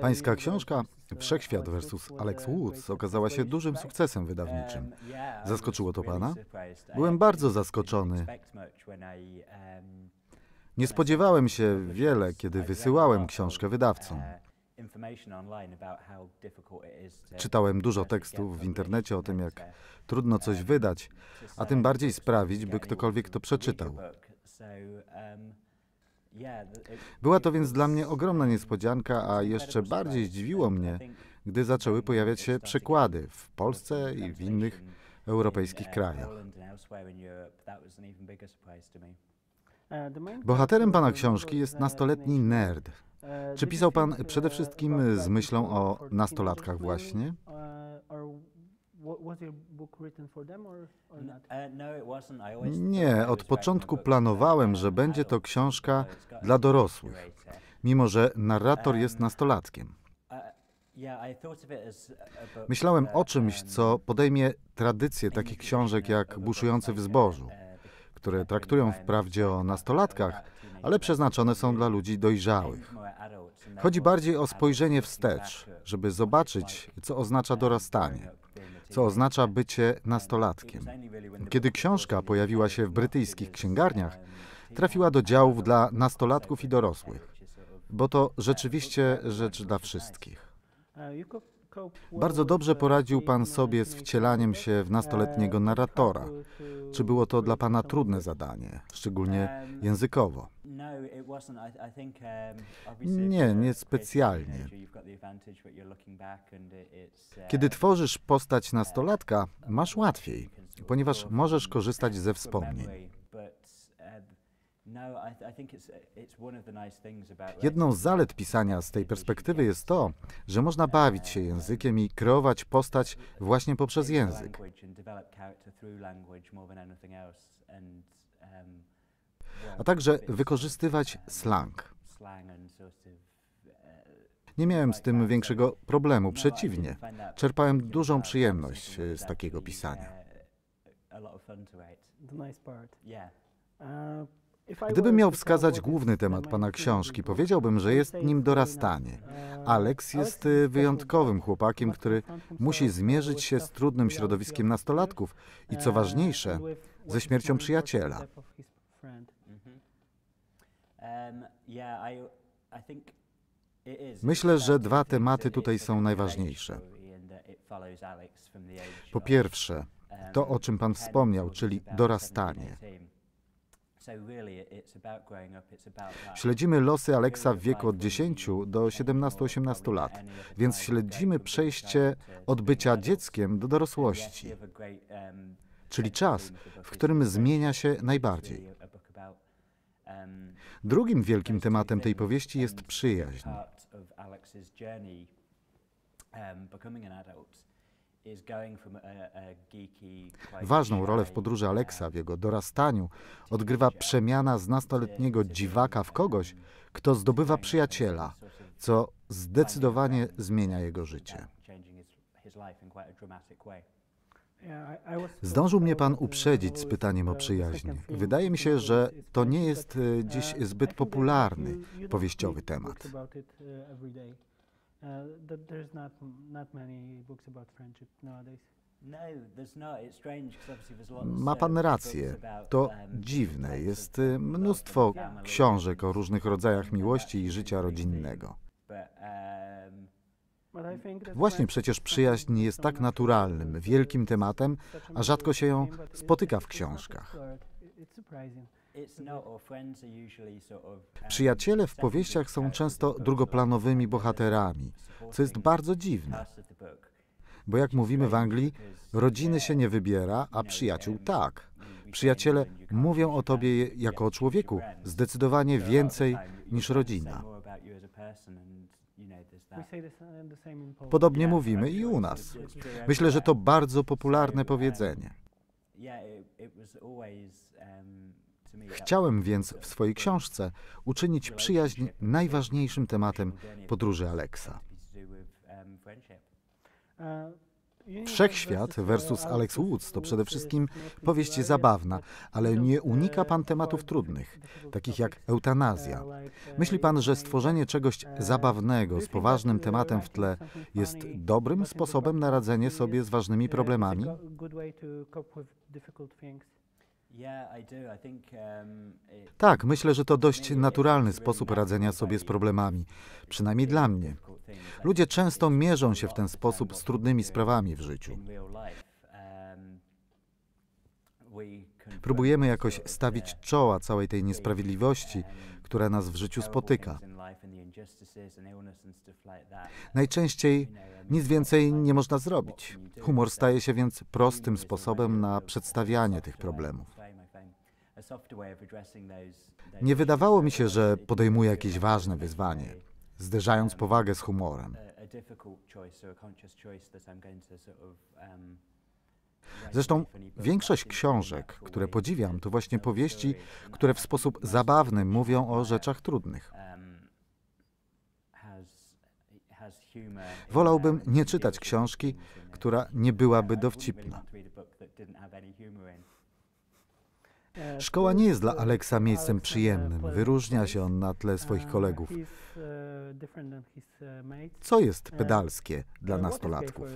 Pańska książka Wszechświat versus Alex Woods okazała się dużym tak sukcesem wydawniczym. Zaskoczyło to pana? Byłem bardzo zaskoczony. Nie spodziewałem się wiele, kiedy wysyłałem książkę uh, wydawcom. Czytałem dużo tekstów w internecie o tym, jak trudno coś um, wydać, a tym bardziej sprawić, by ktokolwiek to przeczytał. Była to więc dla mnie ogromna niespodzianka, a jeszcze bardziej zdziwiło mnie, gdy zaczęły pojawiać się przekłady w Polsce i w innych europejskich krajach. Bohaterem pana książki jest nastoletni nerd. Czy pisał pan przede wszystkim z myślą o nastolatkach właśnie? E, no, Nie, od początku planowałem, że będzie to książka dla dorosłych, eh? mimo że narrator jest um, nastolatkiem. Uh, Myślałem o czymś, um, co podejmie tradycję takich książek jak Buszujący w zbożu, uh, które traktują wprawdzie o nastolatkach, ale przeznaczone są dla ludzi uh, dojrzałych. Chodzi bardziej o spojrzenie wstecz, żeby zobaczyć, co oznacza um, dorastanie co oznacza bycie nastolatkiem. Kiedy książka pojawiła się w brytyjskich księgarniach, trafiła do działów dla nastolatków i dorosłych, bo to rzeczywiście rzecz dla wszystkich. Bardzo dobrze poradził pan sobie z wcielaniem się w nastoletniego narratora. Czy było to dla pana trudne zadanie, szczególnie językowo? Nie, nie specjalnie. Kiedy tworzysz postać nastolatka, masz łatwiej, ponieważ możesz korzystać ze wspomnień. No, Jedną z zalet pisania z tej perspektywy jest to, że można bawić się językiem i kreować postać właśnie poprzez język. Um, a także wykorzystywać um, slang. Uh, Nie miałem z tym większego problemu, no, przeciwnie, czerpałem dużą przyjemność e, z takiego pisania. Uh, Gdybym miał wskazać główny temat pana książki, powiedziałbym, że jest nim dorastanie. Alex jest y, wyjątkowym chłopakiem, który musi zmierzyć się z trudnym środowiskiem nastolatków i co ważniejsze, ze śmiercią przyjaciela. Myślę, że dwa tematy tutaj są najważniejsze. Po pierwsze, to o czym Pan wspomniał, czyli dorastanie. Śledzimy losy Aleksa w wieku od 10 do 17-18 lat, więc śledzimy przejście od bycia dzieckiem do dorosłości, um, czyli czas, w którym zmienia się najbardziej. Um, Drugim wielkim tematem tej powieści jest przyjaźń. Ważną rolę w podróży uh, Alexa w jego dorastaniu odgrywa przemiana z nastoletniego dziwaka w kogoś, kto zdobywa przyjaciela, co zdecydowanie zmienia jego życie. Uh, Zdążył mnie pan uh, uprzedzić z pytaniem o przyjaźń. Wydaje mi się, że to nie jest e, dziś zbyt popularny powieściowy temat. Uh, th there's not not many books about friendship nowadays. Ma pan rację. To dziwne. Jest y, mnóstwo książek o różnych rodzajach miłości i um, życia rodzinnego. Właśnie przecież przyjaźń jest tak naturalnym, wielkim tematem, a rzadko się ją spotyka w książkach. Um, Przyjaciele w powieściach są często drugoplanowymi bohaterami, co jest bardzo dziwne. Bo jak mówimy w Anglii, rodziny się nie wybiera, a przyjaciół um, tak. Przyjaciele mówią o tobie jako o człowieku zdecydowanie więcej niż rodzina. Podobnie mówimy i u nas. Myślę, że to bardzo popularne um, powiedzenie. Chciałem więc w swojej książce uczynić przyjaźń najważniejszym tematem podróży Alexa. Wszechświat versus Alex Woods to przede wszystkim powieść zabawna, ale nie unika pan tematów trudnych, takich jak eutanazja. Myśli pan, że stworzenie czegoś zabawnego z poważnym tematem w tle jest dobrym sposobem na radzenie sobie z ważnymi problemami? Um, tak, myślę, że to dość naturalny sposób radzenia sobie z problemami, przynajmniej dla mnie. Ludzie często mierzą się w ten sposób z trudnymi sprawami w życiu. Um, Próbujemy jakoś stawić czoła całej tej niesprawiedliwości, um, która nas w życiu spotyka. Najczęściej nic więcej nie można zrobić. Humor staje się więc prostym sposobem na przedstawianie tych problemów. Nie wydawało mi się, że podejmuję jakieś ważne wyzwanie, zderzając um, powagę z humorem. Um, Zresztą większość książek, które podziwiam, to właśnie powieści, które w sposób zabawny mówią o rzeczach trudnych. Um, Wolałbym nie czytać książki, która nie byłaby dowcipna. Szkoła nie jest dla Aleksa miejscem przyjemnym. Wyróżnia się on na tle swoich kolegów. Co jest pedalskie dla nastolatków?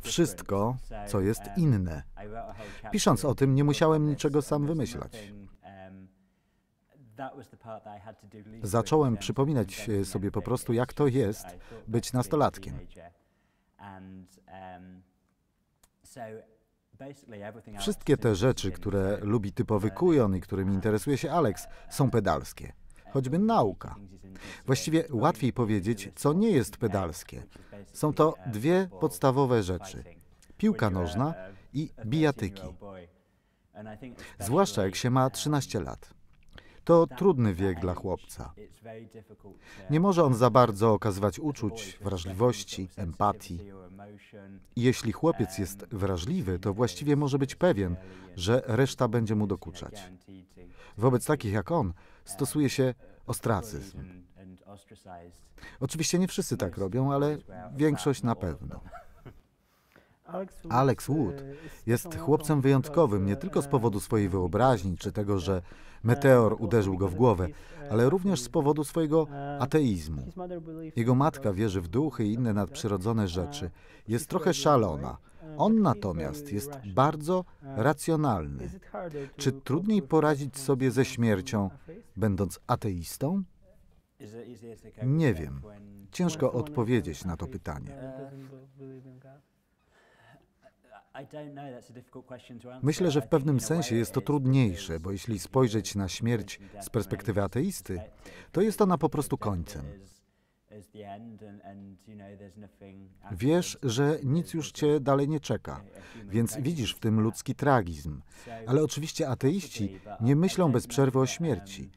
Wszystko, co jest inne. Pisząc o tym, nie musiałem niczego sam wymyślać. Zacząłem przypominać sobie po prostu, jak to jest być nastolatkiem. Um, Wszystkie te rzeczy, które lubi typowy kujon i którymi uh, interesuje się Alex, uh, są pedalskie. Choćby nauka. Właściwie łatwiej powiedzieć, co nie jest pedalskie. Są to uh, dwie podstawowe rzeczy: piłka nożna i bijatyki. Zwłaszcza jak się ma 13 um, lat. To trudny wiek dla chłopca. Nie może on za bardzo okazywać uczuć, wrażliwości, empatii. Jeśli chłopiec jest wrażliwy, to właściwie może być pewien, że reszta będzie mu dokuczać. Wobec takich jak on stosuje się ostracyzm. Oczywiście nie wszyscy tak robią, ale większość na pewno. Alex Wood y, jest chłopcem wyjątkowym nie tylko z powodu swojej wyobraźni czy tego, że e, meteor uderzył go w głowę, e, ale również z powodu e, swojego ateizmu. Jego matka wierzy w duchy i inne nadprzyrodzone rzeczy. Jest trochę szalona. Um, On natomiast jest bardzo racjonalny. Czy trudniej poradzić sobie ze śmiercią, będąc ateistą? Nie wiem. Ciężko odpowiedzieć na to pytanie. Myślę, że w pewnym sensie jest to trudniejsze, bo jeśli spojrzeć na śmierć z perspektywy ateisty, to jest ona po prostu końcem. Wiesz, że nic już cię dalej nie czeka, więc widzisz w tym ludzki tragizm. Ale oczywiście ateiści nie myślą bez przerwy o um, śmierci.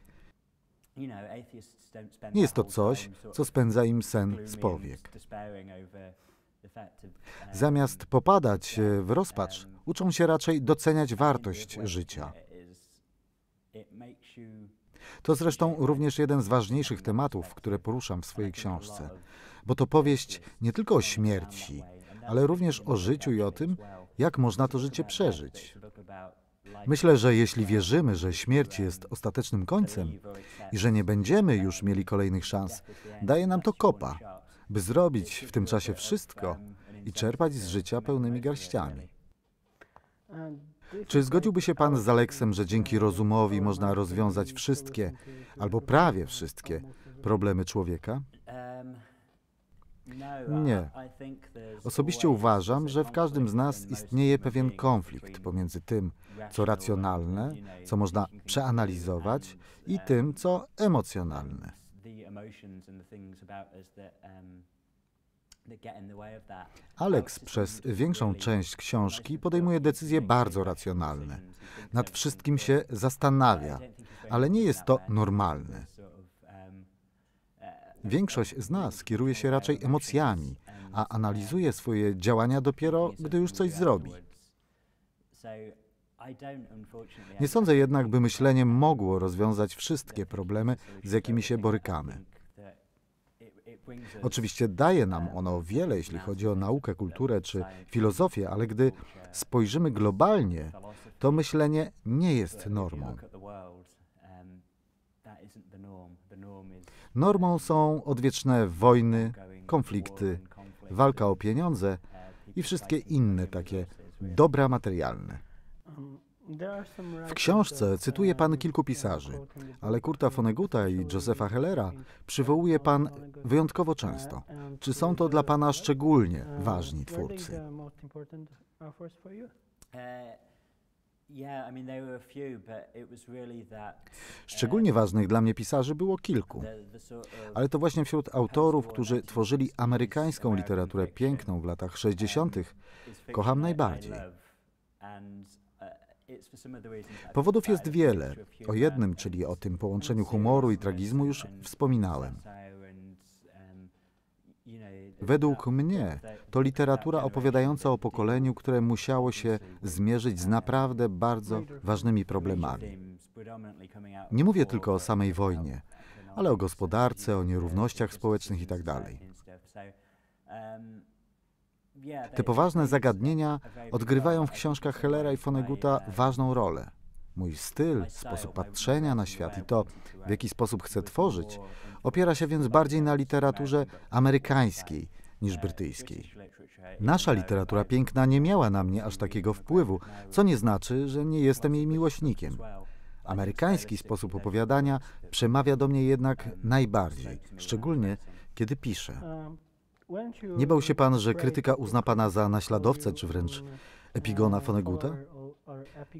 Nie jest to coś, co spędza im sen z powiek. Zamiast popadać e, w rozpacz, uczą się raczej doceniać wartość życia. To zresztą również jeden z ważniejszych tematów, które poruszam w swojej książce, bo to powieść nie tylko o śmierci, ale również o życiu i o tym, jak można to życie przeżyć. Myślę, że jeśli wierzymy, że śmierć jest ostatecznym końcem i że nie będziemy już mieli kolejnych szans, daje nam to kopa, by zrobić w tym czasie wszystko i czerpać z życia pełnymi garściami. Czy zgodziłby się Pan z Aleksem, że dzięki rozumowi można rozwiązać wszystkie, albo prawie wszystkie, problemy człowieka? Nie. Osobiście uważam, że w każdym z nas istnieje pewien konflikt pomiędzy tym, co racjonalne, co można przeanalizować, i tym, co emocjonalne the emotions and the things about us that um, Alex przez większą część książki podejmuje decyzje bardzo racjonalne. Nad wszystkim się zastanawia, ale nie jest to uh, normalne. Um, uh, uh, Większość z nas kieruje się raczej emocjami, um, a analizuje swoje działania dopiero, gdy już coś zrobi. Nie sądzę jednak, by myślenie mogło rozwiązać wszystkie problemy, z jakimi się borykamy. Oczywiście daje nam um, ono wiele, jeśli chodzi o naukę, kulturę czy filozofię, ale gdy spojrzymy globalnie, to myślenie nie jest normą. Um, normą um, są odwieczne wojny, konflikty, walka o pieniądze uh, i wszystkie inne takie dobra materialne. W książce cytuje pan kilku pisarzy, ale Kurta Foneguta i Josefa Hellera przywołuje pan wyjątkowo często. Czy są to dla pana szczególnie ważni twórcy? Szczególnie ważnych dla mnie pisarzy było kilku, ale to właśnie wśród autorów, którzy tworzyli amerykańską literaturę piękną w latach 60., kocham najbardziej. Powodów jest wiele. O jednym, czyli o tym połączeniu humoru i tragizmu, już wspominałem. Według mnie to literatura opowiadająca o pokoleniu, które musiało się zmierzyć z naprawdę bardzo ważnymi problemami. Nie mówię tylko o samej wojnie, ale o gospodarce, o nierównościach społecznych itd. Tak te poważne zagadnienia odgrywają w książkach Hellera i Foneguta ważną rolę. Mój styl, sposób patrzenia na świat i to, w jaki sposób chcę tworzyć, opiera się więc bardziej na literaturze amerykańskiej niż brytyjskiej. Nasza literatura piękna nie miała na mnie aż takiego wpływu, co nie znaczy, że nie jestem jej miłośnikiem. Amerykański sposób opowiadania przemawia do mnie jednak najbardziej, szczególnie kiedy piszę. Nie bał się pan, że krytyka uzna pana za naśladowcę, czy wręcz epigona Foneguta?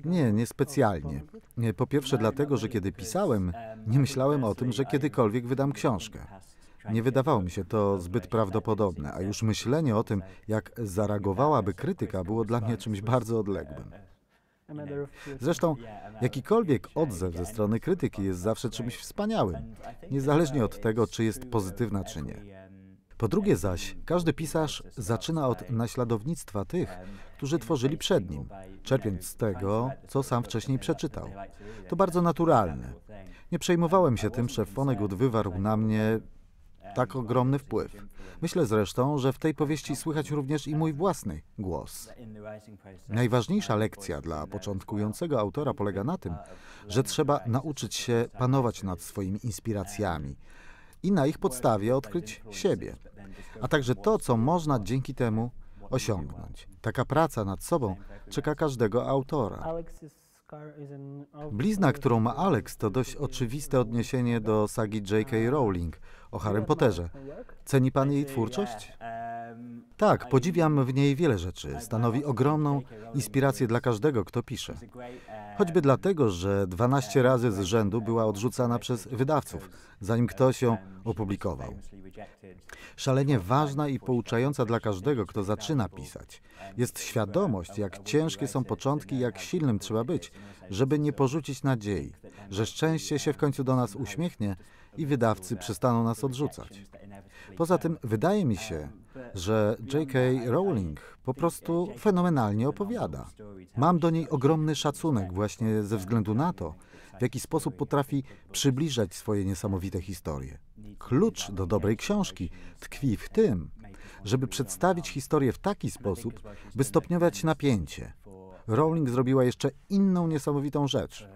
Nie, niespecjalnie. Po pierwsze dlatego, że kiedy pisałem, nie myślałem o tym, że kiedykolwiek wydam książkę. Nie wydawało mi się to zbyt prawdopodobne, a już myślenie o tym, jak zareagowałaby krytyka, było dla mnie czymś bardzo odległym. Zresztą jakikolwiek odzew ze strony krytyki jest zawsze czymś wspaniałym, niezależnie od tego, czy jest pozytywna, czy nie. Po drugie zaś, każdy pisarz zaczyna od naśladownictwa tych, którzy tworzyli przed nim, czerpiąc z tego, co sam wcześniej przeczytał. To bardzo naturalne. Nie przejmowałem się tym, że Fonegut wywarł na mnie tak ogromny wpływ. Myślę zresztą, że w tej powieści słychać również i mój własny głos. Najważniejsza lekcja dla początkującego autora polega na tym, że trzeba nauczyć się panować nad swoimi inspiracjami, i na ich podstawie odkryć siebie, a także to, co można dzięki temu osiągnąć. Taka praca nad sobą czeka każdego autora. Blizna, którą ma Alex, to dość oczywiste odniesienie do sagi J.K. Rowling o Harrym Potterze. Ceni pan jej twórczość? Tak, podziwiam w niej wiele rzeczy. Stanowi ogromną inspirację dla każdego, kto pisze. Choćby dlatego, że 12 razy z rzędu była odrzucana przez wydawców, zanim ktoś ją opublikował. Szalenie ważna i pouczająca dla każdego, kto zaczyna pisać. Jest świadomość, jak ciężkie są początki, jak silnym trzeba być, żeby nie porzucić nadziei, że szczęście się w końcu do nas uśmiechnie i wydawcy przestaną nas odrzucać. Poza tym wydaje mi się, że J.K. Rowling po prostu fenomenalnie opowiada. Mam do niej ogromny szacunek właśnie ze względu na to, tak, w jaki sposób potrafi przybliżać swoje niesamowite historie. Klucz do dobrej książki tkwi w tym, żeby przedstawić historię w taki sposób, by stopniować napięcie. Rowling zrobiła jeszcze inną niesamowitą rzecz.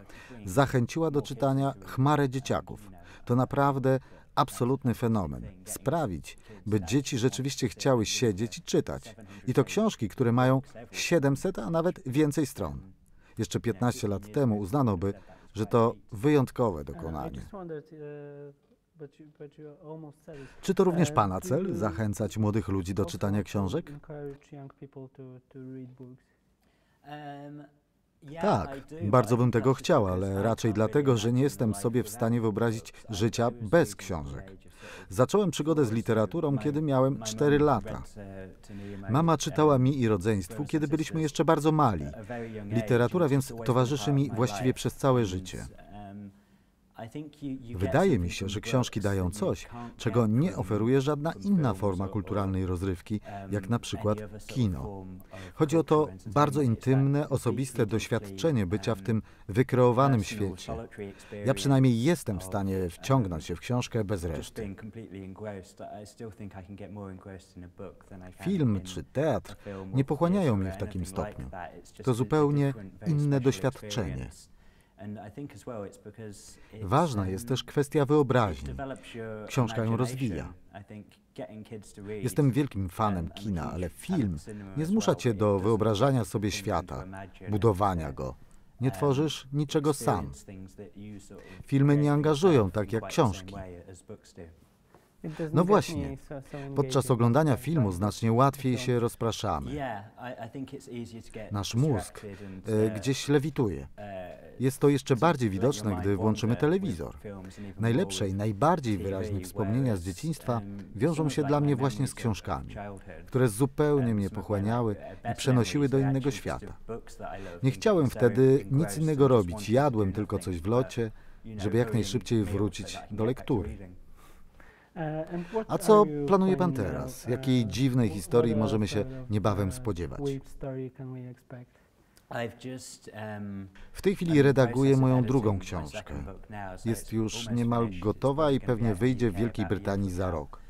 Zachęciła do czytania chmarę dzieciaków. To naprawdę absolutny fenomen. Sprawić, by dzieci rzeczywiście chciały siedzieć i czytać. I to książki, które mają 700, a nawet więcej stron. Jeszcze 15 lat temu uznano by, że to wyjątkowe dokonanie. Czy to również Pana cel zachęcać młodych ludzi do czytania książek? Tak, bardzo bym tego chciał, ale raczej dlatego, że nie jestem sobie w stanie wyobrazić życia bez książek. Zacząłem przygodę z literaturą, kiedy miałem 4 lata. Mama czytała mi i rodzeństwu, kiedy byliśmy jeszcze bardzo mali. Literatura więc towarzyszy mi właściwie przez całe życie. Wydaje mi się, że książki dają coś, czego nie oferuje żadna inna forma kulturalnej rozrywki, um, jak na przykład kino. Chodzi o to bardzo intymne, osobiste um, doświadczenie bycia w tym wykreowanym świecie. Ja przynajmniej jestem w stanie um, wciągnąć się w książkę bez reszty. Film czy teatr nie pochłaniają mnie w takim stopniu. To zupełnie inne doświadczenie. Ważna um, jest też kwestia wyobraźni. Książka ją rozwija. Jestem wielkim fanem kina, ale film nie zmusza cię do wyobrażania sobie świata, budowania go. Nie um, tworzysz niczego sam. Filmy nie angażują tak jak książki. No właśnie, podczas oglądania filmu znacznie łatwiej się rozpraszamy. Nasz mózg e, uh, gdzieś lewituje. Uh, jest to jeszcze bardziej widoczne, gdy włączymy telewizor. Najlepsze i najbardziej wyraźne wspomnienia z dzieciństwa wiążą się dla mnie właśnie z książkami, które zupełnie mnie pochłaniały i przenosiły do innego świata. Nie chciałem wtedy nic innego robić, jadłem tylko coś w locie, żeby jak najszybciej wrócić do lektury. A co planuje Pan teraz? Jakiej dziwnej historii możemy się niebawem spodziewać? Um, w tej chwili redaguję moją drugą książkę. Jest już niemal gotowa i pewnie wyjdzie w Wielkiej Brytanii za rok.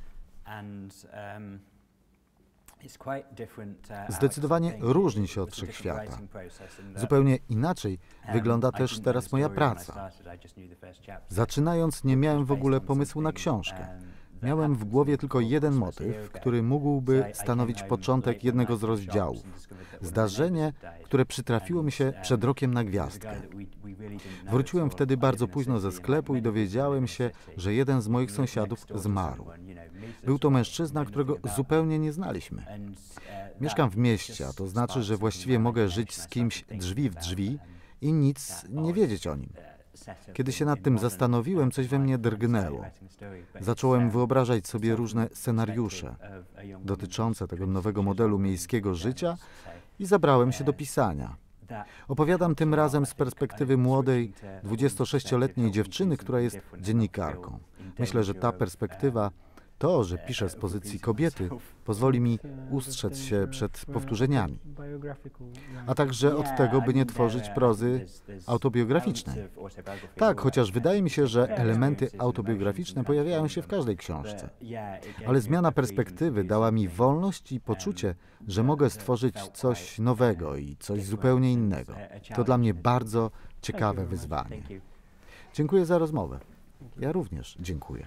Um, uh, Zdecydowanie różni się od wszechświata. Zupełnie inaczej um, wygląda też teraz moja praca. Zaczynając, nie miałem w ogóle pomysłu na książkę. Miałem w głowie tylko jeden motyw, który mógłby stanowić początek jednego z rozdziałów. Zdarzenie, które przytrafiło mi się przed rokiem na gwiazdkę. Wróciłem wtedy bardzo późno ze sklepu i dowiedziałem się, że jeden z moich sąsiadów zmarł. Był to mężczyzna, którego zupełnie nie znaliśmy. Mieszkam w mieście, a to znaczy, że właściwie mogę żyć z kimś drzwi w drzwi i nic nie wiedzieć o nim. Kiedy się nad tym zastanowiłem, coś we mnie drgnęło. Zacząłem wyobrażać sobie różne scenariusze dotyczące tego nowego modelu miejskiego życia i zabrałem się do pisania. Opowiadam tym razem z perspektywy młodej, 26-letniej dziewczyny, która jest dziennikarką. Myślę, że ta perspektywa to, że piszę z pozycji kobiety, pozwoli mi ustrzec się przed powtórzeniami, a także od tego, by nie tworzyć prozy autobiograficznej. Tak, chociaż wydaje mi się, że elementy autobiograficzne pojawiają się w każdej książce. Ale zmiana perspektywy dała mi wolność i poczucie, że mogę stworzyć coś nowego i coś zupełnie innego. To dla mnie bardzo ciekawe wyzwanie. Dziękuję za rozmowę. Ja również dziękuję.